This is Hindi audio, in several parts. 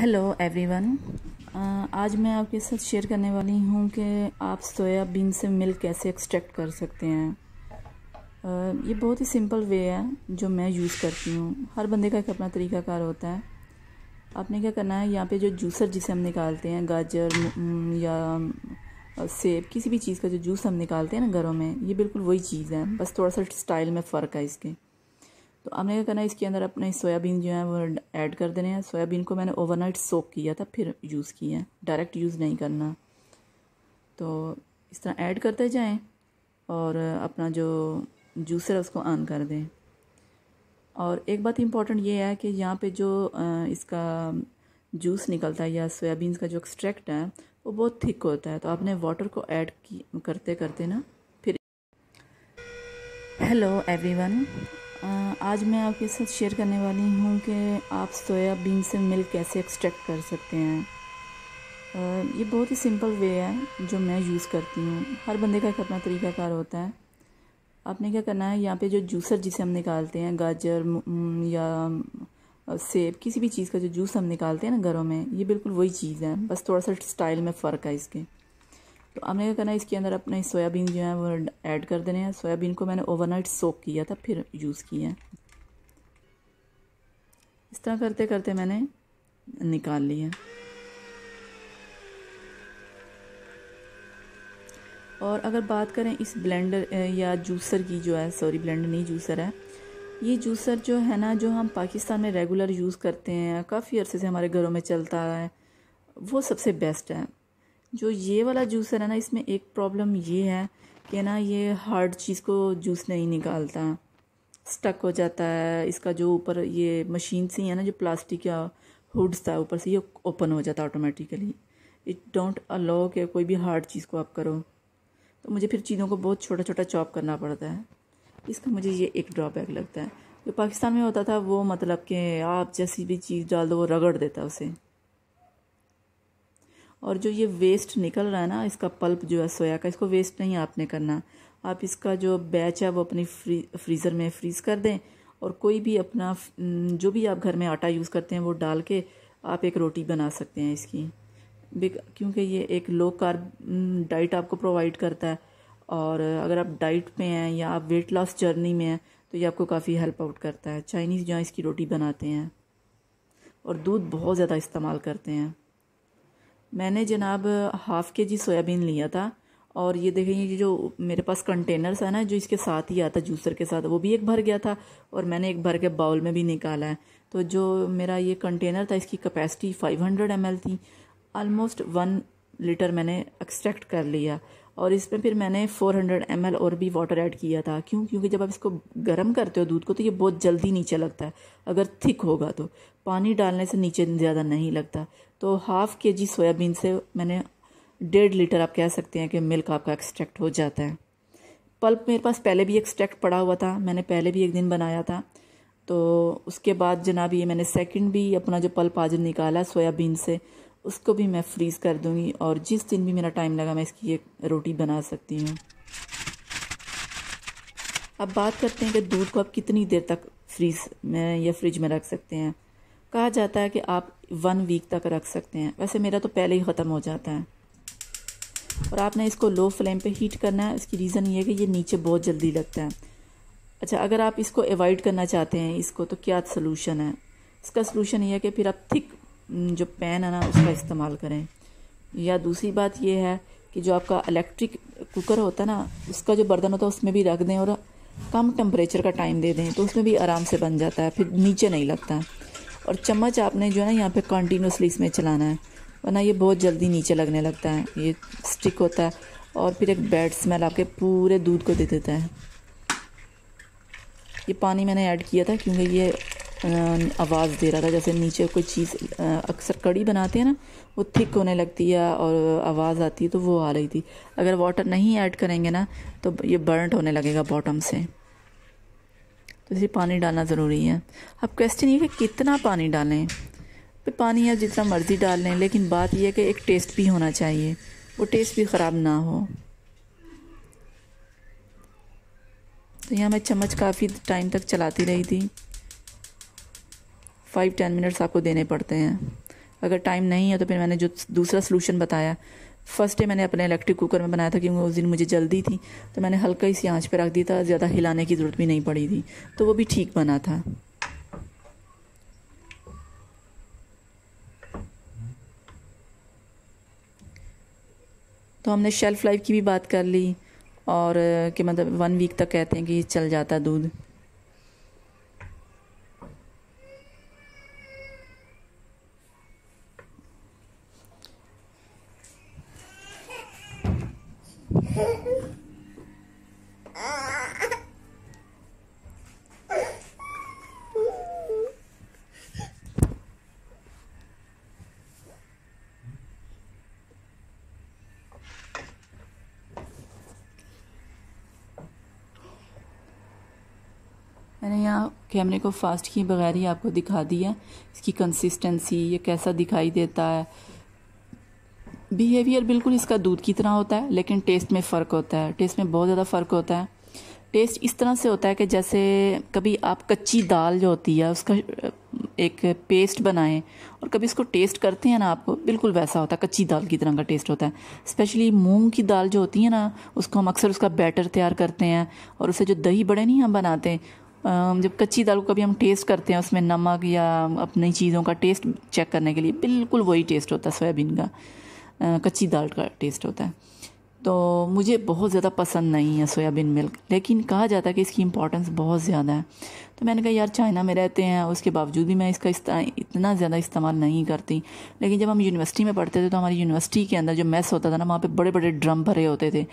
हेलो एवरीवन uh, आज मैं आपके साथ शेयर करने वाली हूँ कि आप सोयाबीन से मिल्क कैसे एक्सट्रैक्ट कर सकते हैं आ, uh, ये बहुत ही सिंपल वे है जो मैं यूज़ करती हूँ हर बंदे का एक अपना तरीकाकार होता है आपने क्या करना है यहाँ पे जो जूसर जिसे हम निकालते हैं गाजर या सेब किसी भी चीज़ का जो जूस हम निकालते हैं ना घरों में ये बिल्कुल वही चीज़ है बस थोड़ा सा स्टाइल में फ़र्क है इसके तो आपने क्या करना है इसके अंदर अपने सोयाबीन जो है वो ऐड कर देने हैं सोयाबीन को मैंने ओवरनाइट सोक किया था फिर यूज़ किया है डायरेक्ट यूज़ नहीं करना तो इस तरह ऐड करते जाएं और अपना जो जूसर है उसको ऑन कर दें और एक बात इम्पॉर्टेंट ये है कि यहाँ पे जो इसका जूस निकलता है या सोयाबीन का जो एक्सट्रैक्ट है वो बहुत थिक होता है तो आपने वाटर को ऐड करते करते ना फिर हेलो एवरीवन आज मैं आपके साथ शेयर करने वाली हूँ कि आप सोयाबीन से मिल्क कैसे एक्सट्रैक्ट कर सकते हैं ये बहुत ही सिंपल वे है जो मैं यूज़ करती हूँ हर बंदे का अपना तरीक़ाकार होता है आपने क्या करना है यहाँ पे जो जूसर जिसे हम निकालते हैं गाजर या सेब किसी भी चीज़ का जो जूस हम निकालते हैं ना घरों में ये बिल्कुल वही चीज़ है बस थोड़ा सा स्टाइल में फ़र्क है इसके तो आपने क्या करना है इसके अंदर अपने सोयाबीन जो है वो ऐड कर देने हैं सोयाबीन को मैंने ओवरनाइट सोक किया था फिर यूज़ किया है इस तरह करते करते मैंने निकाल लिया और अगर बात करें इस ब्लेंडर या जूसर की जो है सॉरी ब्लेंडर नहीं जूसर है ये जूसर जो है ना जो हम पाकिस्तान में रेगुलर यूज़ करते हैं काफ़ी अरसे से हमारे घरों में चलता है वो सबसे बेस्ट है जो ये वाला जूस है ना ना इसमें एक प्रॉब्लम ये है कि ना ये हार्ड चीज़ को जूस नहीं निकालता स्टक हो जाता है इसका जो ऊपर ये मशीन से है ना जो प्लास्टिक या हुड्स था ऊपर से ये ओपन हो जाता ऑटोमेटिकली इट डोंट अलाउ के कोई भी हार्ड चीज़ को आप करो तो मुझे फिर चीज़ों को बहुत छोटा छोटा चॉप करना पड़ता है इसका मुझे ये एक ड्रॉबैक लगता है जो पाकिस्तान में होता था वो मतलब कि आप जैसी भी चीज़ डाल दो वो रगड़ देता उसे और जो ये वेस्ट निकल रहा है ना इसका पल्प जो है सोया का इसको वेस्ट नहीं आपने करना आप इसका जो बैच है वो अपनी फ्री फ्रीज़र में फ्रीज़ कर दें और कोई भी अपना हम्म, जो भी आप घर में आटा यूज़ करते हैं वो डाल के आप एक रोटी बना सकते हैं इसकी क्योंकि ये एक लो कार्ब डाइट आपको प्रोवाइड करता है और अगर आप डाइट पे हैं या आप वेट लॉस जर्नी में हैं तो ये आपको काफ़ी हेल्प आउट करता है चाइनीज़ जहाँ इसकी रोटी बनाते हैं और दूध बहुत ज़्यादा इस्तेमाल करते हैं मैंने जनाब हाफ़ के जी सोयाबीन लिया था और ये देखें ये जो मेरे पास कंटेनर्स है ना जो इसके साथ ही आता जूसर के साथ वो भी एक भर गया था और मैंने एक भर के बाउल में भी निकाला है तो जो मेरा ये कंटेनर था इसकी कैपेसिटी 500 एम थी ऑलमोस्ट वन लीटर मैंने एक्सट्रैक्ट कर लिया और इसमें फिर मैंने 400 हंड्रेड और भी वाटर ऐड किया था क्यों क्योंकि जब आप इसको गर्म करते हो दूध को तो ये बहुत जल्दी नीचे लगता है अगर थिक होगा तो पानी डालने से नीचे ज़्यादा नहीं लगता तो हाफ़ के जी सोयाबीन से मैंने डेढ़ लीटर आप कह सकते हैं कि मिल्क आपका एक्सट्रैक्ट हो जाता है पल्प मेरे पास पहले भी एक्सट्रैक्ट पड़ा हुआ था मैंने पहले भी एक दिन बनाया था तो उसके बाद जनाब ये मैंने सेकंड भी अपना जो पल्प आज निकाला सोयाबीन से उसको भी मैं फ्रीज़ कर दूंगी और जिस दिन भी मेरा टाइम लगा मैं इसकी ये रोटी बना सकती हूँ अब बात करते हैं कि दूध को आप कितनी देर तक फ्रीज में या फ्रिज में रख सकते हैं कहा जाता है कि आप वन वीक तक रख सकते हैं वैसे मेरा तो पहले ही ख़त्म हो जाता है और आपने इसको लो फ्लेम पे हीट करना है इसकी रीज़न ये है कि ये नीचे बहुत जल्दी लगता है अच्छा अगर आप इसको अवॉइड करना चाहते हैं इसको तो क्या सलूशन है इसका सलूशन ये है कि फिर आप थिक जो पैन है ना उसका इस्तेमाल करें या दूसरी बात यह है कि जो आपका इलेक्ट्रिक कुकर होता है ना उसका जो बर्तन होता है उसमें भी रख दें और कम टेम्परेचर का टाइम दे दें तो उसमें भी आराम से बन जाता है फिर नीचे नहीं लगता है और चम्मच आपने जो है ना यहाँ पे कंटिन्यूसली इसमें चलाना है वरना ये बहुत जल्दी नीचे लगने लगता है ये स्टिक होता है और फिर एक बैड स्मेल आपके पूरे दूध को दे देता है ये पानी मैंने ऐड किया था क्योंकि ये आवाज़ दे रहा था जैसे नीचे कोई चीज़ अक्सर कड़ी बनाते हैं ना वो थिक होने लगती है और आवाज़ आती है तो वो आ रही थी अगर वाटर नहीं ऐड करेंगे ना तो ये बर्नट होने लगेगा बॉटम से तो इसे पानी डालना ज़रूरी है अब क्वेश्चन ये कि कितना पानी डालें तो पानी आप जितना मर्ज़ी डाल लें लेकिन बात यह है कि एक टेस्ट भी होना चाहिए वो टेस्ट भी ख़राब ना हो तो यहाँ मैं चम्मच काफ़ी टाइम तक चलाती रही थी फाइव टेन मिनट्स आपको देने पड़ते हैं अगर टाइम नहीं है तो फिर मैंने जो दूसरा सोलूशन बताया फर्स्ट डे मैंने अपने इलेक्ट्रिक कुकर में बनाया था क्योंकि उस दिन मुझे जल्दी थी तो मैंने हल्का ही सी आँच पर रख दिया था ज़्यादा हिलाने की ज़रूरत भी नहीं पड़ी थी तो वो भी ठीक बना था तो हमने शेल्फ़ लाइफ की भी बात कर ली और कि मतलब वन वीक तक कहते हैं कि चल जाता दूध मैंने यहाँ कैमरे को फास्ट किए बगैर ही आपको दिखा दिया इसकी कंसिस्टेंसी ये कैसा दिखाई देता है बिहेवियर बिल्कुल इसका दूध की तरह होता है लेकिन टेस्ट में फ़र्क होता है टेस्ट में बहुत ज़्यादा फ़र्क होता है टेस्ट इस तरह से होता है कि जैसे कभी आप कच्ची दाल जो होती है उसका एक पेस्ट बनाएं और कभी इसको टेस्ट करते हैं ना आप बिल्कुल वैसा होता है कच्ची दाल की तरह का टेस्ट होता है स्पेशली मूंग की दाल जो होती है ना उसको हम अक्सर उसका बैटर तैयार करते हैं और उसे जो दही बड़े नहीं हम बनाते जब कच्ची दाल को कभी हम टेस्ट करते हैं उसमें नमक या अपनी चीज़ों का टेस्ट चेक करने के लिए बिल्कुल वही टेस्ट होता है सोयाबीन का कच्ची दाल का टेस्ट होता है तो मुझे बहुत ज़्यादा पसंद नहीं है सोयाबीन मिल्क लेकिन कहा जाता है कि इसकी इम्पोर्टेंस बहुत ज़्यादा है तो मैंने कहा यार चाइना में रहते हैं उसके बावजूद भी मैं इसका इतना ज़्यादा इस्तेमाल नहीं करती लेकिन जब हम यूनिवर्सिटी में पढ़ते थे तो हमारी यूनिवर्सिटी के अंदर जो मैस होता था ना वहाँ पर बड़े बड़े ड्रम भरे होते थे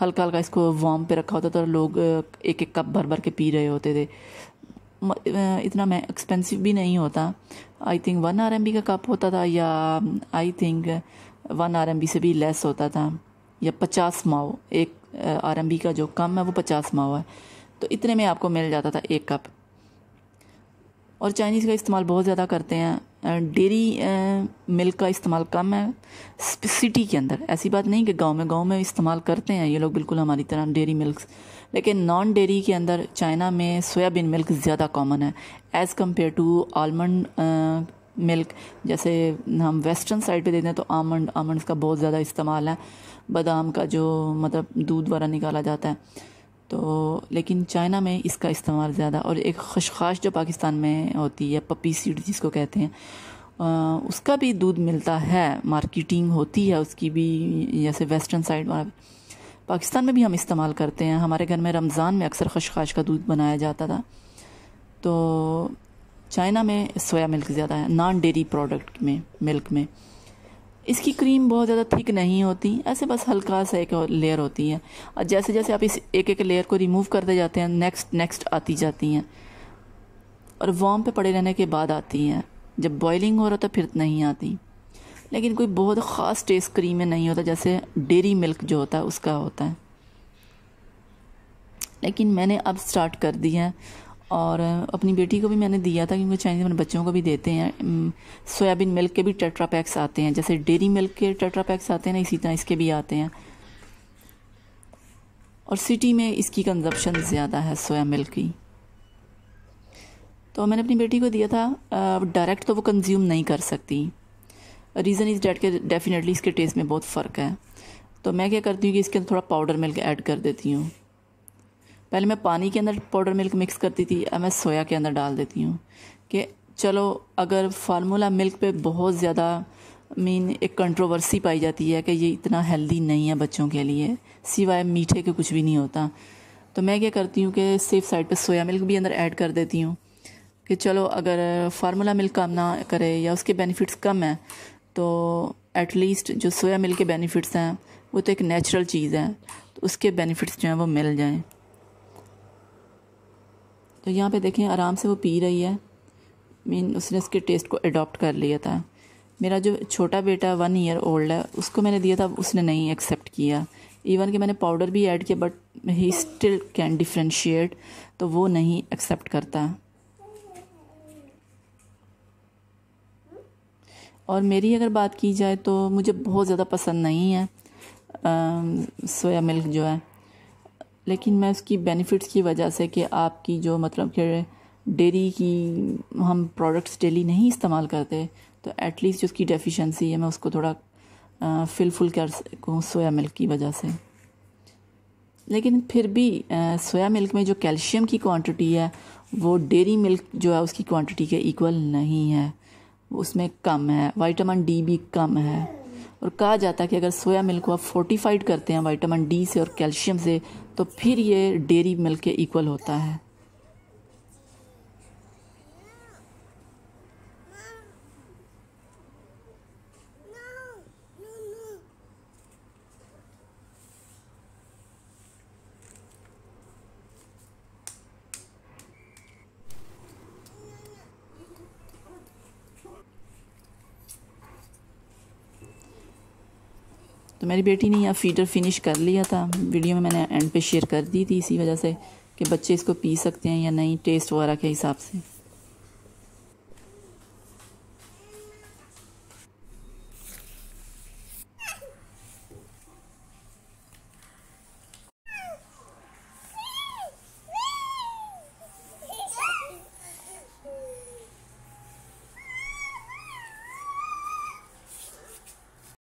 हल्का हल्का इसको वार्म पे रखा होता था और तो लोग एक एक कप भर भर के पी रहे होते थे इतना मैं एक्सपेंसिव भी नहीं होता आई थिंक वन आर का कप होता था या आई थिंक वन आर से भी लेस होता था या पचास माओ एक आर का जो कम है वो पचास माओ है तो इतने में आपको मिल जाता था एक कप और चाइनीज़ का इस्तेमाल बहुत ज़्यादा करते हैं डेरी मिल्क का इस्तेमाल कम है सिटी के अंदर ऐसी बात नहीं कि गांव में गांव में इस्तेमाल करते हैं ये लोग बिल्कुल हमारी तरह डेरी मिल्क लेकिन नॉन डेरी के अंदर चाइना में सोयाबीन मिल्क ज़्यादा कॉमन है as compared to almond milk जैसे हम वेस्टर्न साइड पे देते हैं तो आमंड आमंड का बहुत ज़्यादा इस्तेमाल है बादाम का जो मतलब दूध वाला निकाला जाता है तो लेकिन चाइना में इसका इस्तेमाल ज़्यादा और एक खशखाश जो पाकिस्तान में होती है पपी सीड जिसको कहते हैं उसका भी दूध मिलता है मार्केटिंग होती है उसकी भी जैसे वेस्टर्न साइड पाकिस्तान में भी हम इस्तेमाल करते हैं हमारे घर में रमज़ान में अक्सर खशखाश का दूध बनाया जाता था तो चाइना में सोया मिल्क ज़्यादा है नॉन डेरी प्रोडक्ट में मिल्क में इसकी क्रीम बहुत ज़्यादा थिक नहीं होती ऐसे बस हल्का सा एक लेयर होती है और जैसे जैसे आप इस एक एक लेयर को रिमूव करते जाते हैं नेक्स्ट नेक्स्ट आती जाती हैं और वॉम पे पड़े रहने के बाद आती हैं जब बॉइलिंग हो रहा था फिर नहीं आती लेकिन कोई बहुत ख़ास टेस्ट क्रीम में नहीं होता जैसे डेरी मिल्क जो होता है उसका होता है लेकिन मैंने अब स्टार्ट कर दी है और अपनी बेटी को भी मैंने दिया था क्योंकि चाइनीज़ अपने बच्चों को भी देते हैं सोयाबीन मिल्क के भी टेट्रा पैक्स आते हैं जैसे डेयरी मिल्क के टेट्रा पैक्स आते हैं ना इसी तरह इसके भी आते हैं और सिटी में इसकी कंजप्शन ज़्यादा है सोया मिल्क की तो मैंने अपनी बेटी को दिया था डायरेक्ट तो वो कंज्यूम नहीं कर सकती रीज़न इज़ डेट के डेफिनेटली इसके टेस्ट में बहुत फ़र्क है तो मैं क्या करती हूँ कि इसके अंदर थोड़ा पाउडर मिल्क ऐड कर देती हूँ पहले मैं पानी के अंदर पाउडर मिल्क मिक्स करती थी अब मैं सोया के अंदर डाल देती हूँ कि चलो अगर फार्मूला मिल्क पे बहुत ज़्यादा मीन एक कंट्रोवर्सी पाई जाती है कि ये इतना हेल्दी नहीं है बच्चों के लिए सिवाय मीठे के कुछ भी नहीं होता तो मैं क्या करती हूँ कि सेफ साइड पे सोया मिल्क भी अंदर ऐड कर देती हूँ कि चलो अगर फार्मूला मिल्क काम ना करे या उसके बेनिफिट्स कम हैं तो एटलीस्ट जो सोया मिल्क के बेनिफिट्स हैं वो तो एक नेचुरल चीज़ है तो उसके बेनिफिट्स जो हैं वो मिल जाएँ तो यहाँ पे देखें आराम से वो पी रही है मीन उसने उसके टेस्ट को अडॉप्ट कर लिया था मेरा जो छोटा बेटा वन ईयर ओल्ड है उसको मैंने दिया था उसने नहीं एक्सेप्ट किया इवन कि मैंने पाउडर भी ऐड किया but he still can differentiate तो वो नहीं एक्सेप्ट करता और मेरी अगर बात की जाए तो मुझे बहुत ज़्यादा पसंद नहीं है सोया मिल्क जो है लेकिन मैं उसकी बेनिफिट्स की वजह से कि आपकी जो मतलब कि डेरी की हम प्रोडक्ट्स डेली नहीं इस्तेमाल करते तो एटलीस्ट जो उसकी डेफिशिएंसी है मैं उसको थोड़ा फिलफुल कर सकूँ सोया मिल्क की वजह से लेकिन फिर भी सोया मिल्क में जो कैल्शियम की क्वांटिटी है वो डेरी मिल्क जो है उसकी क्वांटिटी के इक्वल नहीं है उसमें कम है वाइटामिन डी भी कम है और कहा जाता है कि अगर सोया मिल्क को आप फोर्टिफाइड करते हैं वाइटामिन डी से और कैल्शियम से तो फिर ये डेरी मिल्क के इक्वल होता है तो मेरी बेटी ने यह फीडर फिनिश कर लिया था वीडियो में मैंने एंड पे शेयर कर दी थी इसी वजह से कि बच्चे इसको पी सकते हैं या नहीं टेस्ट वगैरह के हिसाब से